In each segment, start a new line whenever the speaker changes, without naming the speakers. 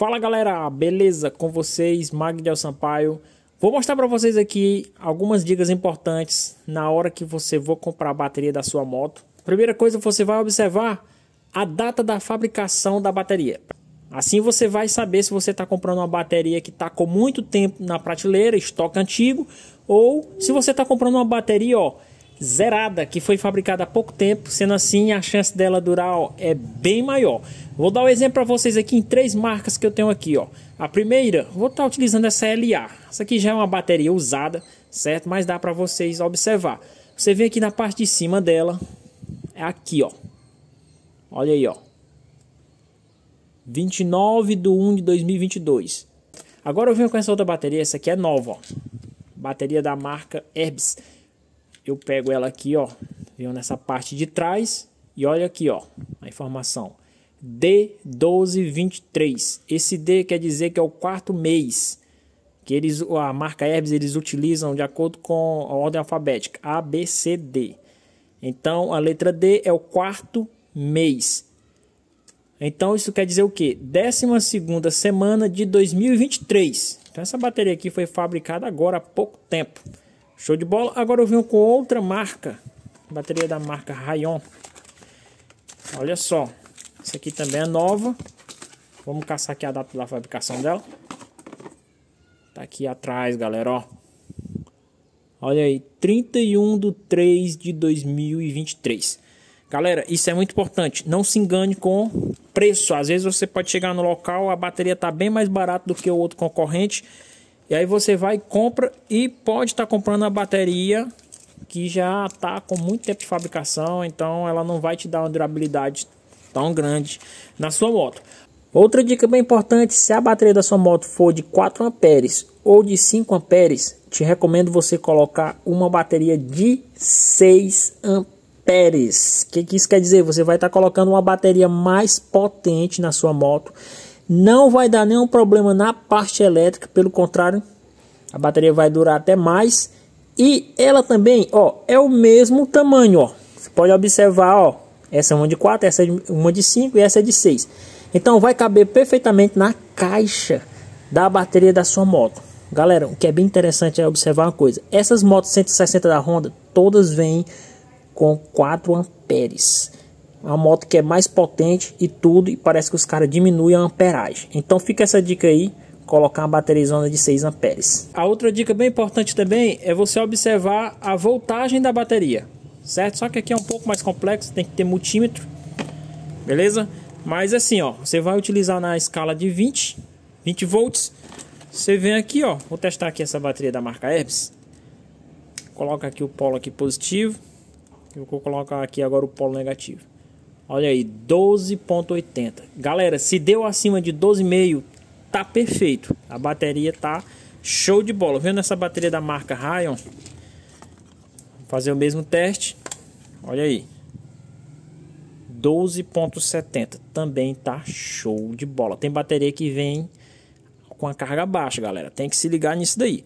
Fala galera, beleza? Com vocês, Magdiel Sampaio. Vou mostrar para vocês aqui algumas dicas importantes na hora que você for comprar a bateria da sua moto. Primeira coisa, você vai observar a data da fabricação da bateria. Assim você vai saber se você está comprando uma bateria que está com muito tempo na prateleira, estoque antigo, ou se você está comprando uma bateria ó, zerada, que foi fabricada há pouco tempo, sendo assim a chance dela durar é bem maior. Vou dar um exemplo para vocês aqui em três marcas que eu tenho aqui, ó. A primeira, vou estar tá utilizando essa LA. Essa aqui já é uma bateria usada, certo? Mas dá para vocês observar. Você vem aqui na parte de cima dela, é aqui, ó. Olha aí, ó. 29 de 1 de 2022. Agora eu venho com essa outra bateria, essa aqui é nova, ó. Bateria da marca Herbs eu pego ela aqui, ó, viu nessa parte de trás e olha aqui, ó, a informação. D1223. Esse D quer dizer que é o quarto mês que eles a marca Herbes eles utilizam de acordo com a ordem alfabética A B C D. Então a letra D é o quarto mês. Então isso quer dizer o quê? 12 segunda semana de 2023. Então essa bateria aqui foi fabricada agora há pouco tempo. Show de bola. Agora eu venho com outra marca. Bateria da marca Rayon. Olha só. Essa aqui também é nova. Vamos caçar aqui a data da fabricação dela. Tá aqui atrás, galera, ó. Olha aí, 31 de 3 de 2023. Galera, isso é muito importante. Não se engane com preço. Às vezes você pode chegar no local, a bateria tá bem mais barata do que o outro concorrente e aí você vai, compra e pode estar tá comprando a bateria que já está com muito tempo de fabricação, então ela não vai te dar uma durabilidade tão grande na sua moto. Outra dica bem importante, se a bateria da sua moto for de 4 amperes ou de 5 amperes, te recomendo você colocar uma bateria de 6 amperes. O que, que, isso quer dizer? Você vai estar tá colocando uma bateria mais potente na sua moto não vai dar nenhum problema na parte elétrica, pelo contrário, a bateria vai durar até mais. E ela também, ó, é o mesmo tamanho, ó. Você pode observar, ó, essa é uma de 4, essa é uma de 5 e essa é de 6. Então vai caber perfeitamente na caixa da bateria da sua moto. Galera, o que é bem interessante é observar uma coisa. Essas motos 160 da Honda, todas vêm com 4 amperes uma moto que é mais potente e tudo, e parece que os caras diminuem a amperagem. Então fica essa dica aí, colocar uma bateria de 6 amperes. A outra dica bem importante também é você observar a voltagem da bateria, certo? Só que aqui é um pouco mais complexo, tem que ter multímetro, beleza? Mas assim, ó, você vai utilizar na escala de 20, 20 volts. Você vem aqui, ó, vou testar aqui essa bateria da marca Herbs. Coloca aqui o polo aqui positivo. Eu vou colocar aqui agora o polo negativo. Olha aí, 12.80. Galera, se deu acima de 12,5, tá perfeito. A bateria tá show de bola. Vendo essa bateria da marca Rayon? Vou fazer o mesmo teste. Olha aí. 12.70 também tá show de bola. Tem bateria que vem com a carga baixa, galera. Tem que se ligar nisso daí.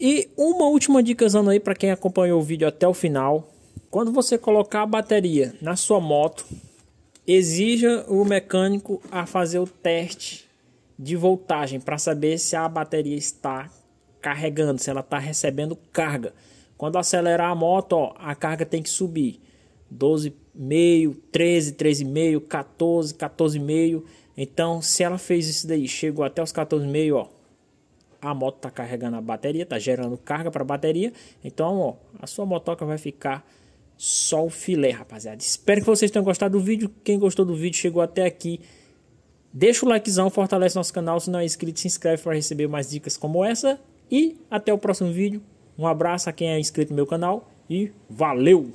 E uma última dicazando aí para quem acompanhou o vídeo até o final. Quando você colocar a bateria na sua moto, exija o mecânico a fazer o teste de voltagem para saber se a bateria está carregando, se ela está recebendo carga. Quando acelerar a moto, ó, a carga tem que subir. 12,5, 13, 13,5, 14, 14,5. Então, se ela fez isso daí, chegou até os 14,5, ó, a moto está carregando a bateria, está gerando carga para a bateria. Então, ó, a sua motoca vai ficar só o filé, rapaziada. Espero que vocês tenham gostado do vídeo. Quem gostou do vídeo, chegou até aqui. Deixa o likezão, fortalece nosso canal. Se não é inscrito, se inscreve para receber mais dicas como essa. E até o próximo vídeo. Um abraço a quem é inscrito no meu canal e valeu!